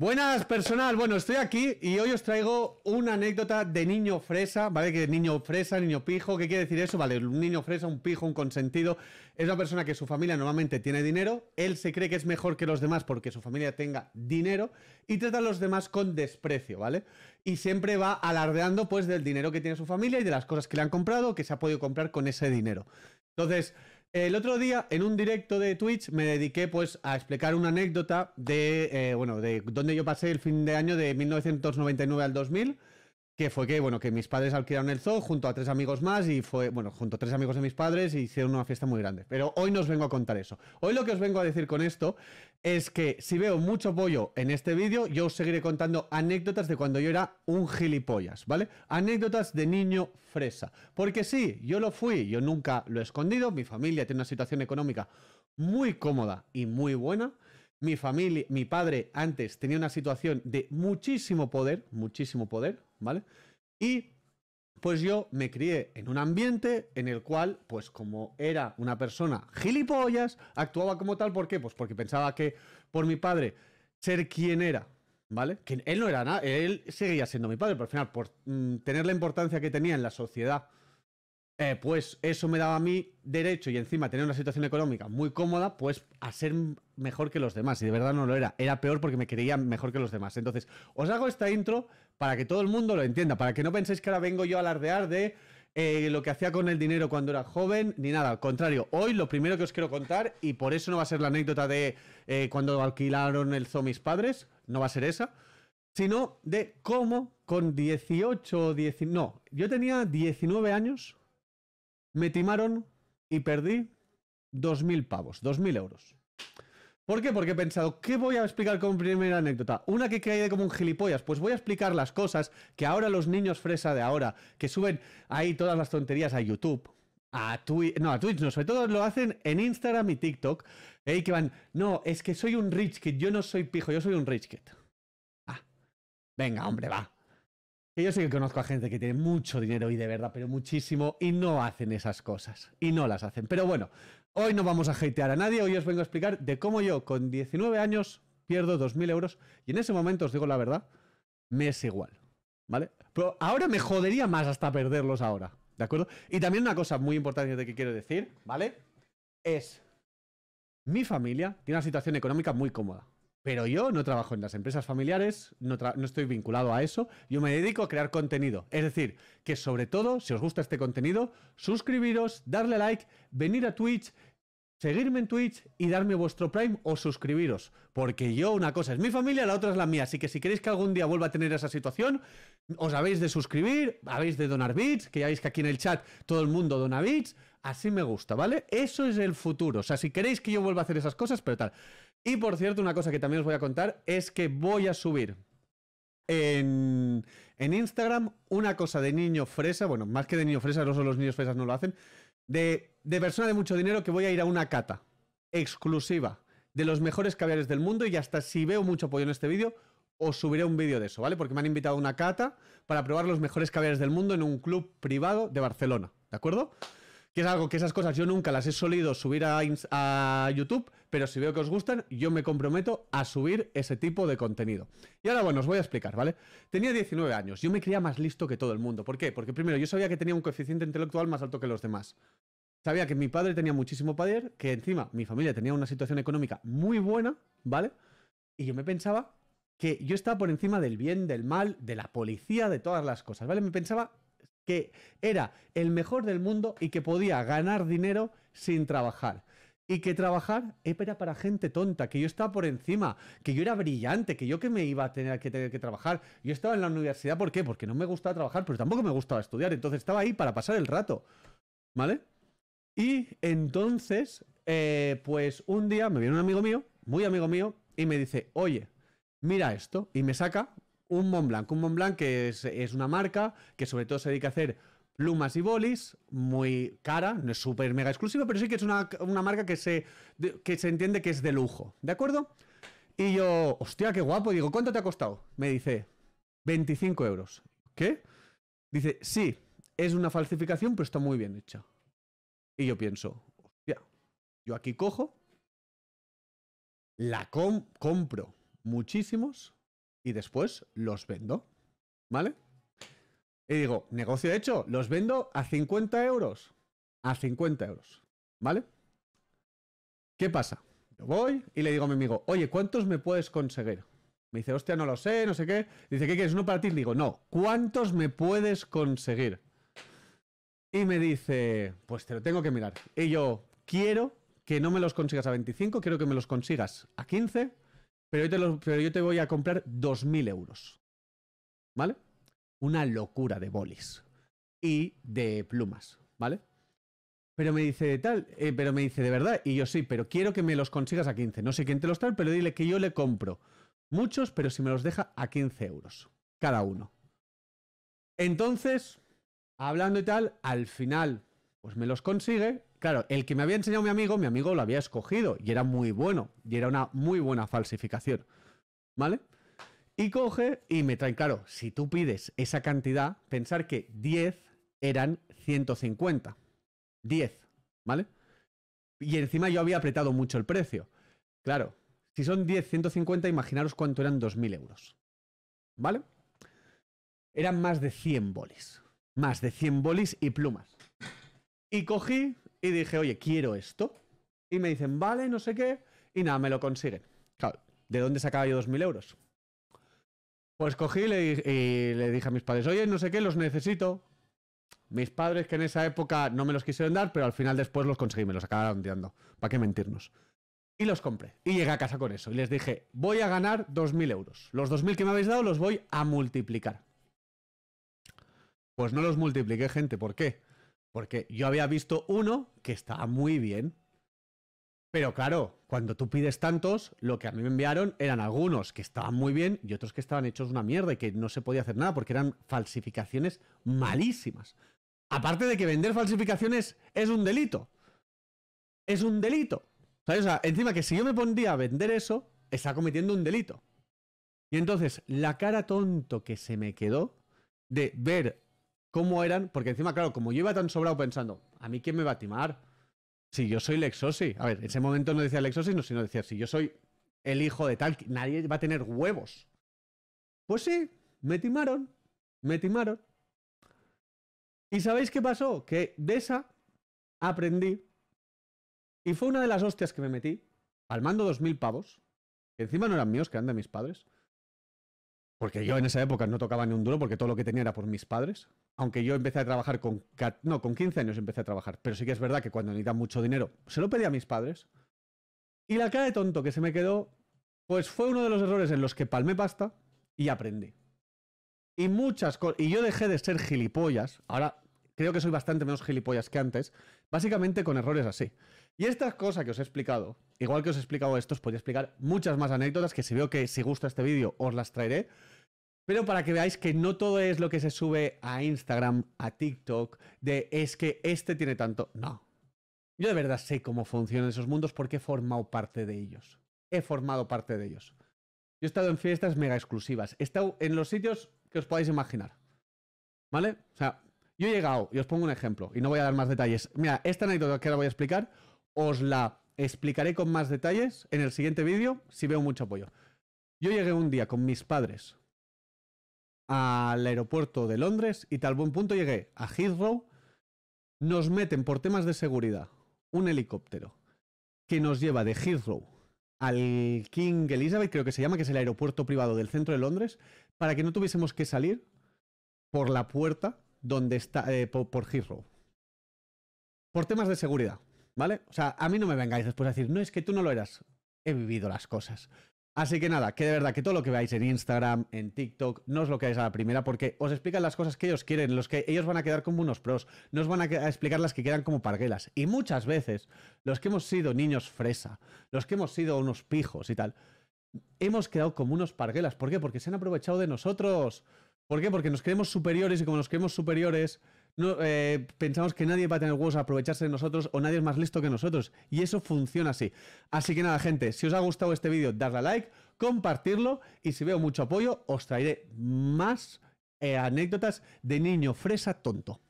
Buenas personal, bueno, estoy aquí y hoy os traigo una anécdota de niño fresa, ¿vale? Que niño fresa, niño pijo, ¿qué quiere decir eso? Vale, un niño fresa, un pijo, un consentido, es una persona que su familia normalmente tiene dinero, él se cree que es mejor que los demás porque su familia tenga dinero y trata a los demás con desprecio, ¿vale? Y siempre va alardeando pues del dinero que tiene su familia y de las cosas que le han comprado que se ha podido comprar con ese dinero. Entonces, el otro día, en un directo de Twitch, me dediqué pues a explicar una anécdota de, eh, bueno, de donde yo pasé el fin de año de 1999 al 2000 que fue que, bueno, que mis padres alquilaron el zoo junto a tres amigos más y fue, bueno, junto a tres amigos de mis padres y e hicieron una fiesta muy grande. Pero hoy no os vengo a contar eso. Hoy lo que os vengo a decir con esto es que si veo mucho pollo en este vídeo, yo os seguiré contando anécdotas de cuando yo era un gilipollas, ¿vale? Anécdotas de niño fresa. Porque sí, yo lo fui, yo nunca lo he escondido, mi familia tiene una situación económica muy cómoda y muy buena. Mi familia, mi padre antes tenía una situación de muchísimo poder, muchísimo poder, ¿vale? Y pues yo me crié en un ambiente en el cual, pues como era una persona gilipollas, actuaba como tal. ¿Por qué? Pues porque pensaba que por mi padre ser quien era, ¿vale? Que él no era nada, él seguía siendo mi padre, pero al final, por mm, tener la importancia que tenía en la sociedad eh, pues eso me daba a mí derecho y encima tener una situación económica muy cómoda, pues a ser mejor que los demás. Y de verdad no lo era. Era peor porque me creía mejor que los demás. Entonces, os hago esta intro para que todo el mundo lo entienda, para que no penséis que ahora vengo yo a alardear de eh, lo que hacía con el dinero cuando era joven, ni nada. Al contrario, hoy lo primero que os quiero contar, y por eso no va a ser la anécdota de eh, cuando alquilaron el zoo mis padres, no va a ser esa sino de cómo con 18 o 19... No, yo tenía 19 años me timaron y perdí 2.000 pavos, 2.000 euros. ¿Por qué? Porque he pensado, ¿qué voy a explicar como primera anécdota? Una que de como un gilipollas. Pues voy a explicar las cosas que ahora los niños fresa de ahora, que suben ahí todas las tonterías a YouTube, a Twitch, no, a Twitch no, sobre todo lo hacen en Instagram y TikTok, ¿eh? que van, no, es que soy un rich kid, yo no soy pijo, yo soy un rich kid. Ah, venga, hombre, va yo sí que conozco a gente que tiene mucho dinero y de verdad, pero muchísimo, y no hacen esas cosas. Y no las hacen. Pero bueno, hoy no vamos a hatear a nadie. Hoy os vengo a explicar de cómo yo, con 19 años, pierdo 2.000 euros. Y en ese momento, os digo la verdad, me es igual. ¿Vale? Pero ahora me jodería más hasta perderlos ahora. ¿De acuerdo? Y también una cosa muy importante que quiero decir, ¿vale? Es. Mi familia tiene una situación económica muy cómoda. Pero yo no trabajo en las empresas familiares, no, estoy vinculado a eso, yo me dedico a crear contenido. Es decir, que sobre todo, si os gusta este contenido, suscribiros, darle like, venir a Twitch, seguirme en Twitch y darme vuestro Prime o suscribiros. Porque yo una cosa es mi familia, la otra es la mía. Así que si queréis que algún día vuelva a tener esa situación, os habéis de suscribir, habéis de donar bits, que ya veis que aquí en el chat todo el mundo dona bits. Así me gusta, ¿vale? Eso es el futuro. O sea, si queréis que yo vuelva a hacer esas cosas, pero tal. Y por cierto, una cosa que también os voy a contar es que voy a subir en, Instagram una cosa de niño fresa, bueno, más que de niño fresa, no solo los niños fresas no lo hacen, de, de persona de mucho dinero que voy a ir a una cata exclusiva de los mejores caviares del mundo y hasta si veo mucho apoyo en este vídeo, os subiré un vídeo de eso, ¿vale? Porque me han invitado a una cata para probar los mejores caviares del mundo en un club privado de Barcelona, ¿de acuerdo? que es algo que esas cosas yo nunca las he solido subir a, YouTube, pero si veo que os gustan, yo me comprometo a subir ese tipo de contenido. Y ahora, bueno, os voy a explicar, ¿vale? Tenía 19 años, yo me creía más listo que todo el mundo. ¿Por qué? Porque primero, yo sabía que tenía un coeficiente intelectual más alto que los demás. Sabía que mi padre tenía muchísimo poder, que encima mi familia tenía una situación económica muy buena, ¿vale? Y yo me pensaba que yo estaba por encima del bien, del mal, de la policía, de todas las cosas, ¿vale? Me pensaba que era el mejor del mundo y que podía ganar dinero sin trabajar. Y que trabajar era para gente tonta, que yo estaba por encima, que yo era brillante, que yo que me iba a tener que, tener que trabajar. Yo estaba en la universidad, ¿por qué? Porque no me gustaba trabajar, pero tampoco me gustaba estudiar. Entonces estaba ahí para pasar el rato. ¿Vale? Y entonces, eh, pues un día me viene un amigo mío, muy amigo mío, y me dice, oye, mira esto. Y me saca un Mont Blanc. Un Mont Blanc que es, una marca que sobre todo se dedica a hacer plumas y bolis, muy cara, no es súper mega exclusiva, pero sí que es una, marca que se, que se entiende que es de lujo, ¿de acuerdo? Y yo, hostia, qué guapo, digo, ¿cuánto te ha costado? Me dice, 25 euros. ¿Qué? Dice, sí, es una falsificación, pero está muy bien hecha. Y yo pienso, hostia, yo aquí cojo, la compro muchísimos y después los vendo. ¿Vale? Y digo, negocio hecho, los vendo a 50 euros. A 50 euros. ¿Vale? ¿Qué pasa? Yo voy y le digo a mi amigo, oye, ¿cuántos me puedes conseguir? Me dice, hostia, no lo sé, no sé qué. Dice, ¿qué quieres? ¿Uno para ti? Le digo, no, ¿cuántos me puedes conseguir? Y me dice, pues te lo tengo que mirar. Y yo, quiero que no me los consigas a 25, quiero que me los consigas a 15 pero yo te, voy a comprar 2.000 euros. ¿Vale? Una locura de bolis y de plumas, ¿vale? Pero me dice tal, eh, pero me dice de verdad, y yo sí, pero quiero que me los consigas a 15. No sé quién te los trae, pero dile que yo le compro muchos, pero si me los deja a 15 euros cada uno. Entonces, hablando y tal, al final pues me los consigue. Claro, el que me había enseñado mi amigo, mi amigo lo había escogido y era muy bueno. Y era una muy buena falsificación. ¿Vale? Y coge y me trae, claro, si tú pides esa cantidad, pensar que 10 eran 150. 10, ¿vale? Y encima yo había apretado mucho el precio. Claro, si son 10, 150, imaginaros cuánto eran 2.000 euros. ¿Vale? Eran más de 100 bolis. Más de 100 bolis y plumas. Y cogí y dije, oye, quiero esto. Y me dicen, vale, no sé qué. Y nada, me lo consiguen. Claro, ¿de dónde sacaba yo 2.000 euros? Pues cogí y le, dije a mis padres, oye, no sé qué, los necesito. Mis padres que en esa época no me los quisieron dar, pero al final después los conseguí, me los acabaron ando, ¿Para qué mentirnos? Y los compré. Y llegué a casa con eso. Y les dije, voy a ganar 2.000 euros. Los 2.000 que me habéis dado los voy a multiplicar. Pues no los multipliqué, gente. ¿Por qué? Porque yo había visto uno que estaba muy bien. Pero claro, cuando tú pides tantos, lo que a mí me enviaron eran algunos que estaban muy bien y otros que estaban hechos una mierda y que no se podía hacer nada porque eran falsificaciones malísimas. Aparte de que vender falsificaciones es un delito. Es un delito. encima que si yo me pondría a vender eso, está cometiendo un delito. Y entonces, la cara tonto que se me quedó de ver cómo eran, porque encima, claro, como yo iba tan sobrado pensando, ¿a mí quién me va a timar? Si yo soy Lexosi. A ver, en ese momento no decía Lexosi, sino decía, si yo soy el hijo de tal, nadie va a tener huevos. Pues sí, me timaron, me timaron. ¿Y sabéis qué pasó? Que de esa aprendí y fue una de las hostias que me metí, al mando dos mil pavos, que encima no eran míos, que eran de mis padres. Porque yo en esa época no tocaba ni un duro porque todo lo que tenía era por mis padres. Aunque yo empecé a trabajar con... No, con 15 años empecé a trabajar. Pero sí que es verdad que cuando necesitaba mucho dinero, se lo pedí a mis padres. Y la cara de tonto que se me quedó, pues fue uno de los errores en los que palmé pasta y aprendí. Y muchas Y yo dejé de ser gilipollas. Ahora creo que soy bastante menos gilipollas que antes, básicamente con errores así. Y estas cosas que os he explicado, igual que os he explicado esto, os podría explicar muchas más anécdotas que si veo que si gusta este vídeo os las traeré. Pero para que veáis que no todo es lo que se sube a Instagram, a TikTok, de es que este tiene tanto. No. Yo de verdad sé cómo funcionan esos mundos porque he formado parte de ellos. He formado parte de ellos. Yo he estado en fiestas mega exclusivas. He estado en los sitios que os podáis imaginar. ¿Vale? O sea, yo he llegado, y os pongo un ejemplo, y no voy a dar más detalles. Mira, esta anécdota que ahora voy a explicar, os la explicaré con más detalles en el siguiente vídeo, si veo mucho apoyo. Yo llegué un día con mis padres al aeropuerto de Londres y tal buen punto llegué a Heathrow. Nos meten por temas de seguridad un helicóptero que nos lleva de Heathrow al King Elizabeth, creo que se llama, que es el aeropuerto privado del centro de Londres, para que no tuviésemos que salir por la puerta donde está, eh, por, Giro Por temas de seguridad, ¿vale? O sea, a mí no me vengáis después a decir, no, es que tú no lo eras. He vivido las cosas. Así que nada, que de verdad que todo lo que veáis en Instagram, en TikTok, no os lo quedáis a la primera porque os explican las cosas que ellos quieren, los que ellos van a quedar como unos pros, no os van a, a explicar las que quedan como parguelas. Y muchas veces, los que hemos sido niños fresa, los que hemos sido unos pijos y tal, hemos quedado como unos parguelas. ¿Por qué? Porque se han aprovechado de nosotros. ¿Por qué? Porque nos creemos superiores y como nos creemos superiores, eh, pensamos que nadie va a tener huevos a aprovecharse de nosotros o nadie es más listo que nosotros. Y eso funciona así. Así que nada, gente, si os ha gustado este vídeo, darle a like, compartirlo y si veo mucho apoyo, os traeré más eh, anécdotas de niño fresa tonto.